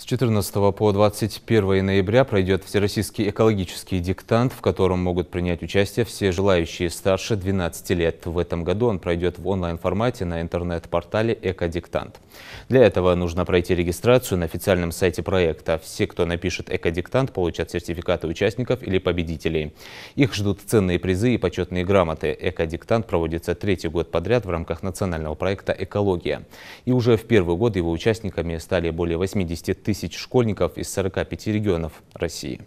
С 14 по 21 ноября пройдет Всероссийский экологический диктант, в котором могут принять участие все желающие старше 12 лет. В этом году он пройдет в онлайн-формате на интернет-портале «Экодиктант». Для этого нужно пройти регистрацию на официальном сайте проекта. Все, кто напишет «Экодиктант», получат сертификаты участников или победителей. Их ждут ценные призы и почетные грамоты. «Экодиктант» проводится третий год подряд в рамках национального проекта «Экология». И уже в первый год его участниками стали более 80 тысяч тысяч школьников из 45 регионов России.